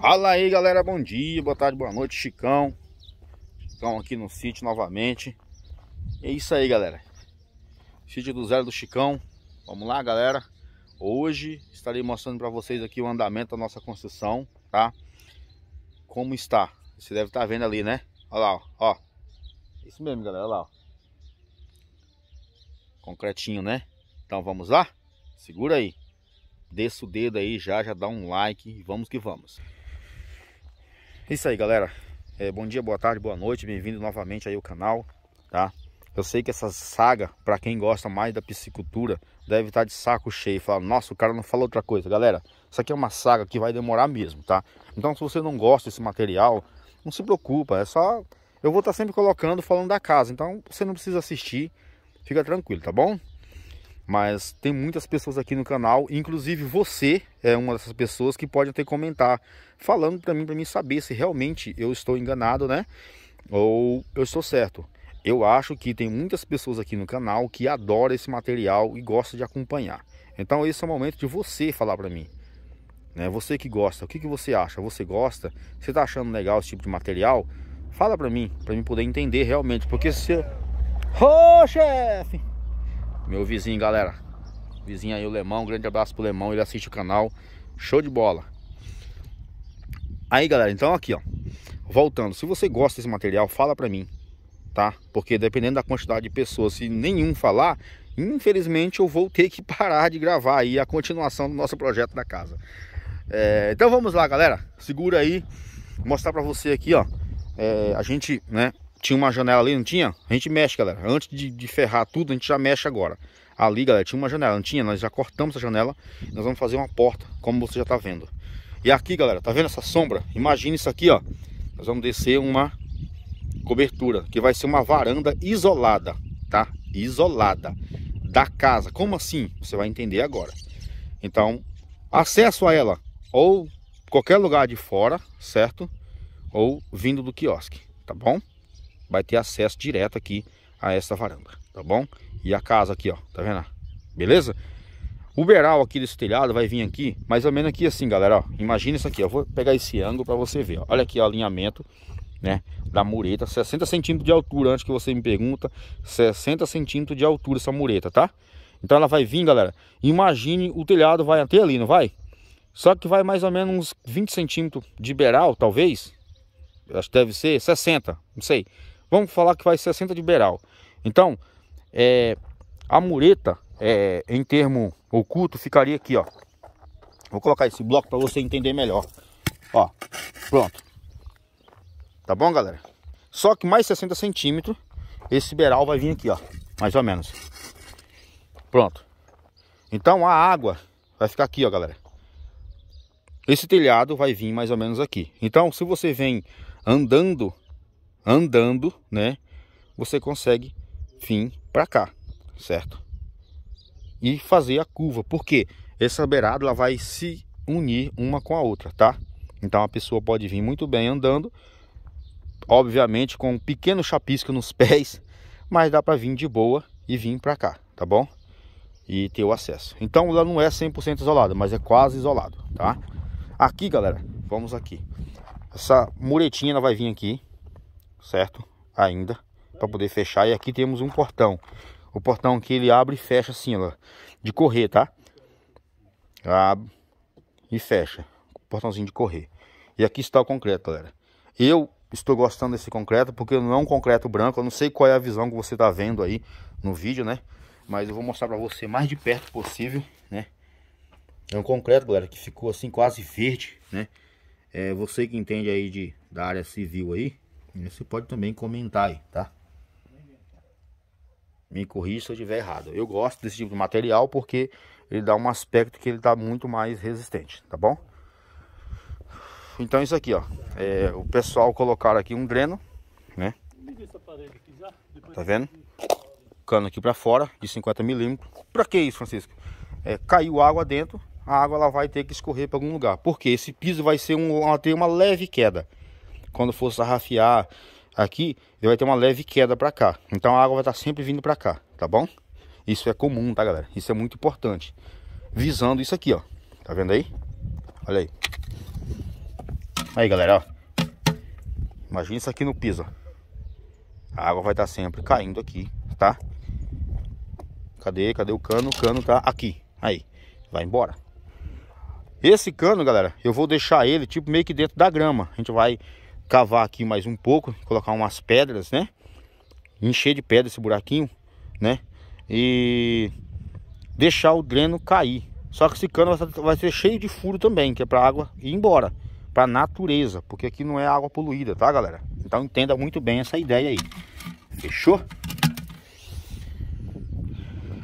Fala aí galera, bom dia, boa tarde, boa noite, Chicão Chicão aqui no sítio novamente É isso aí galera Sítio do zero do Chicão Vamos lá galera Hoje estarei mostrando para vocês aqui o andamento da nossa construção, tá? Como está, você deve estar tá vendo ali né? Olha lá, ó Isso mesmo galera, olha lá ó. Concretinho né? Então vamos lá? Segura aí desça o dedo aí já, já dá um like e vamos que vamos. Isso aí, galera. É, bom dia, boa tarde, boa noite, bem-vindo novamente aí ao canal, tá? Eu sei que essa saga, para quem gosta mais da piscicultura, deve estar tá de saco cheio, falar, nossa, o cara não fala outra coisa, galera. Isso aqui é uma saga que vai demorar mesmo, tá? Então, se você não gosta desse material, não se preocupa, é só eu vou estar tá sempre colocando falando da casa, então você não precisa assistir, fica tranquilo, tá bom? Mas tem muitas pessoas aqui no canal, inclusive você é uma dessas pessoas que pode até comentar, falando para mim, para mim saber se realmente eu estou enganado, né? Ou eu estou certo. Eu acho que tem muitas pessoas aqui no canal que adoram esse material e gostam de acompanhar. Então esse é o momento de você falar para mim. Né? Você que gosta, o que, que você acha? Você gosta? Você está achando legal esse tipo de material? Fala para mim, para mim poder entender realmente. Porque se... Ô, oh, chefe! Meu vizinho, galera. Vizinho aí, o Lemão. Um grande abraço pro Lemão. Ele assiste o canal. Show de bola. Aí, galera, então aqui, ó. Voltando, se você gosta desse material, fala pra mim, tá? Porque dependendo da quantidade de pessoas, se nenhum falar, infelizmente eu vou ter que parar de gravar aí a continuação do nosso projeto da casa. É, então vamos lá, galera. Segura aí. Vou mostrar pra você aqui, ó. É, a gente, né, tinha uma janela ali, não tinha? A gente mexe, galera. Antes de, de ferrar tudo, a gente já mexe agora. Ali, galera, tinha uma janela, não tinha? Nós já cortamos a janela. Nós vamos fazer uma porta, como você já tá vendo. E aqui, galera, tá vendo essa sombra? Imagina isso aqui, ó. Nós vamos descer uma cobertura, que vai ser uma varanda isolada, tá? Isolada da casa. Como assim? Você vai entender agora. Então, acesso a ela ou qualquer lugar de fora, certo? Ou vindo do quiosque, tá bom? vai ter acesso direto aqui a essa varanda, tá bom? E a casa aqui, ó, tá vendo? Beleza? O beral aqui desse telhado vai vir aqui, mais ou menos aqui assim, galera, ó. Imagina isso aqui, ó. Vou pegar esse ângulo para você ver, ó. Olha aqui o alinhamento, né, da mureta. 60 centímetros de altura, antes que você me pergunta. 60 centímetros de altura essa mureta, tá? Então ela vai vir, galera. Imagine o telhado vai até ali, não vai? Só que vai mais ou menos uns 20 centímetros de beral, talvez. Acho que deve ser 60, não sei. Vamos falar que vai 60 de beiral. Então, é, a mureta, é, em termo oculto, ficaria aqui, ó. Vou colocar esse bloco para você entender melhor. Ó, pronto. Tá bom, galera? Só que mais 60 centímetros, esse beiral vai vir aqui, ó. Mais ou menos. Pronto. Então, a água vai ficar aqui, ó, galera. Esse telhado vai vir mais ou menos aqui. Então, se você vem andando andando, né? Você consegue vir para cá, certo? E fazer a curva, porque essa beirada ela vai se unir uma com a outra, tá? Então a pessoa pode vir muito bem andando, obviamente com um pequeno chapisco nos pés, mas dá para vir de boa e vir para cá, tá bom? E ter o acesso. Então ela não é 100% isolada, mas é quase isolado, tá? Aqui, galera, vamos aqui. Essa muretinha ela vai vir aqui, certo? Ainda, para poder fechar. E aqui temos um portão. O portão que ele abre e fecha assim, ó, de correr, tá? Abre e fecha. Portãozinho de correr. E aqui está o concreto, galera. Eu estou gostando desse concreto porque não é um concreto branco. Eu não sei qual é a visão que você está vendo aí no vídeo, né? Mas eu vou mostrar para você mais de perto possível, né? É um concreto, galera, que ficou assim quase verde, né? É, você que entende aí de, da área civil aí, você pode também comentar aí, tá? Me corrija se eu estiver errado. Eu gosto desse tipo de material porque ele dá um aspecto que ele tá muito mais resistente, tá bom? Então isso aqui, ó. É, o pessoal colocaram aqui um dreno, né? Tá vendo? Cano aqui pra fora, de 50 milímetros. Pra que isso, Francisco? É, caiu água dentro, a água ela vai ter que escorrer para algum lugar. Porque esse piso vai ser um, tem uma leve queda quando for sarrafiar aqui, ele vai ter uma leve queda para cá. Então a água vai estar tá sempre vindo para cá, tá bom? Isso é comum, tá, galera? Isso é muito importante. Visando isso aqui, ó. Tá vendo aí? Olha aí. Aí, galera, ó. Imagina isso aqui no piso, ó. A água vai estar tá sempre caindo aqui, tá? Cadê? Cadê o cano? O cano tá aqui. Aí. Vai embora. Esse cano, galera, eu vou deixar ele tipo meio que dentro da grama. A gente vai cavar aqui mais um pouco, colocar umas pedras, né? Encher de pedra esse buraquinho, né? E deixar o dreno cair. Só que esse cano vai ser cheio de furo também, que é para água ir embora, para natureza, porque aqui não é água poluída, tá, galera? Então entenda muito bem essa ideia aí. Fechou?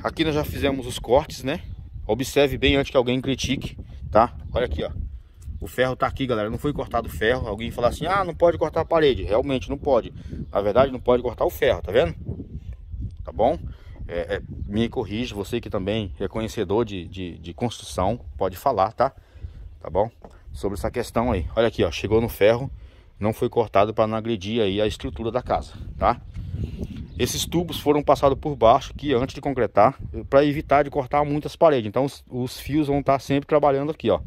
Aqui nós já fizemos os cortes, né? Observe bem antes que alguém critique, tá? Olha aqui, ó. O ferro tá aqui, galera. Não foi cortado o ferro. Alguém falar assim, ah, não pode cortar a parede. Realmente não pode. Na verdade, não pode cortar o ferro, tá vendo? Tá bom? É, é, me corrija, você que também é conhecedor de, de, de, construção, pode falar, tá? Tá bom? Sobre essa questão aí. Olha aqui, ó, chegou no ferro, não foi cortado para não agredir aí a estrutura da casa, tá? Esses tubos foram passados por baixo aqui antes de concretar, para evitar de cortar muitas paredes. Então os, os fios vão estar tá sempre trabalhando aqui, ó.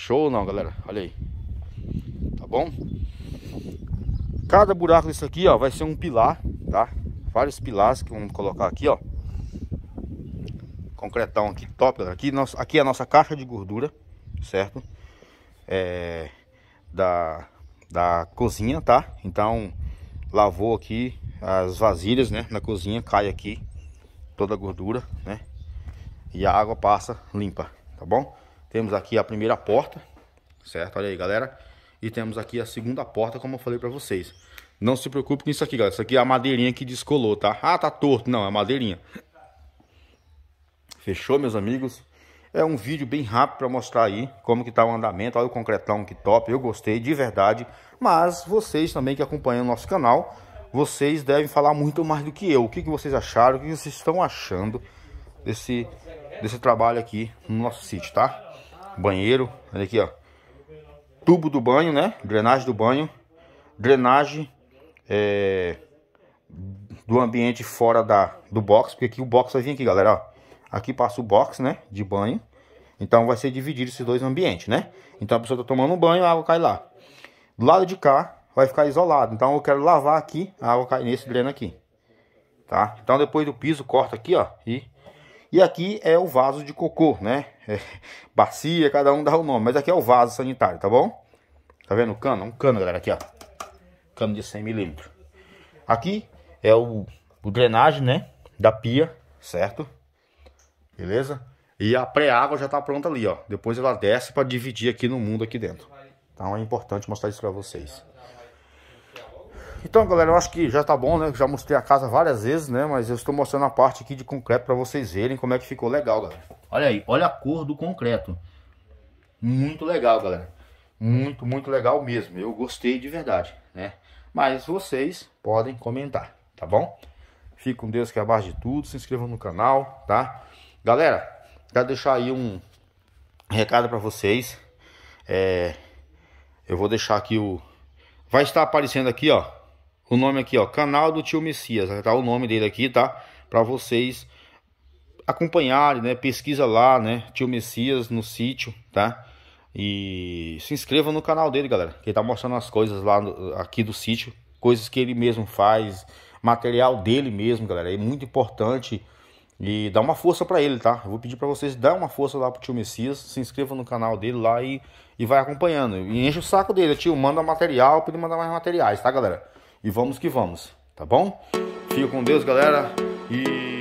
Show não, galera. Olha aí. Tá bom? Cada buraco desse aqui, ó, vai ser um pilar, tá? Vários pilares que vamos colocar aqui, ó. Concretão aqui, top, galera. Aqui, nós, aqui é a nossa caixa de gordura, certo? É, da, da cozinha, tá? Então, lavou aqui as vasilhas, né? Na cozinha, cai aqui toda a gordura, né? E a água passa limpa, tá bom? Temos aqui a primeira porta, certo? Olha aí, galera. E temos aqui a segunda porta, como eu falei pra vocês. Não se preocupe com isso aqui, galera. Isso aqui é a madeirinha que descolou, tá? Ah, tá torto. Não, é a madeirinha. Fechou, meus amigos? É um vídeo bem rápido para mostrar aí como que tá o andamento. Olha o concretão que top. Eu gostei de verdade. Mas vocês também que acompanham o nosso canal, vocês devem falar muito mais do que eu. O que, que vocês acharam? O que vocês estão achando desse, desse trabalho aqui no nosso sítio, tá? Banheiro, olha aqui, ó. Tubo do banho, né? Drenagem do banho. Drenagem é, do ambiente fora da, do box. Porque aqui o box vai vir aqui, galera, ó. Aqui passa o box, né? De banho. Então vai ser dividido esses dois ambientes, né? Então a pessoa tá tomando um banho, a água cai lá. Do lado de cá vai ficar isolado. Então eu quero lavar aqui, a água cai nesse dreno aqui. Tá? Então depois do piso corta aqui, ó. E e aqui é o vaso de cocô, né? É, bacia, cada um dá o um nome, mas aqui é o vaso sanitário, tá bom? Tá vendo o cano? Um cano, galera, aqui, ó. Cano de 100 milímetros. Aqui é o, o drenagem, né? Da pia, certo? Beleza? E a pré-água já tá pronta ali, ó. Depois ela desce para dividir aqui no mundo aqui dentro. Então é importante mostrar isso para vocês. Então, galera, eu acho que já tá bom, né? Já mostrei a casa várias vezes, né? Mas eu estou mostrando a parte aqui de concreto para vocês verem como é que ficou legal, galera. Olha aí, olha a cor do concreto. Muito legal, galera. Muito, muito legal mesmo. Eu gostei de verdade, né? Mas vocês podem comentar, tá bom? Fique com Deus que é a base de tudo. Se inscrevam no canal, tá? Galera, quero deixar aí um recado para vocês. É... Eu vou deixar aqui o... Vai estar aparecendo aqui, ó o nome aqui, ó, canal do tio Messias, né? tá o nome dele aqui, tá? Para vocês acompanharem, né? Pesquisa lá, né? Tio Messias no sítio, tá? E se inscreva no canal dele, galera, que ele tá mostrando as coisas lá no, aqui do sítio, coisas que ele mesmo faz, material dele mesmo, galera, é muito importante. E dá uma força para ele, tá? Eu vou pedir para vocês dar uma força lá pro tio Messias, se inscreva no canal dele lá e, e vai acompanhando. E enche o saco dele, tio, manda material para ele mandar mais materiais, tá, galera? e vamos que vamos, tá bom? Fica com Deus, galera, e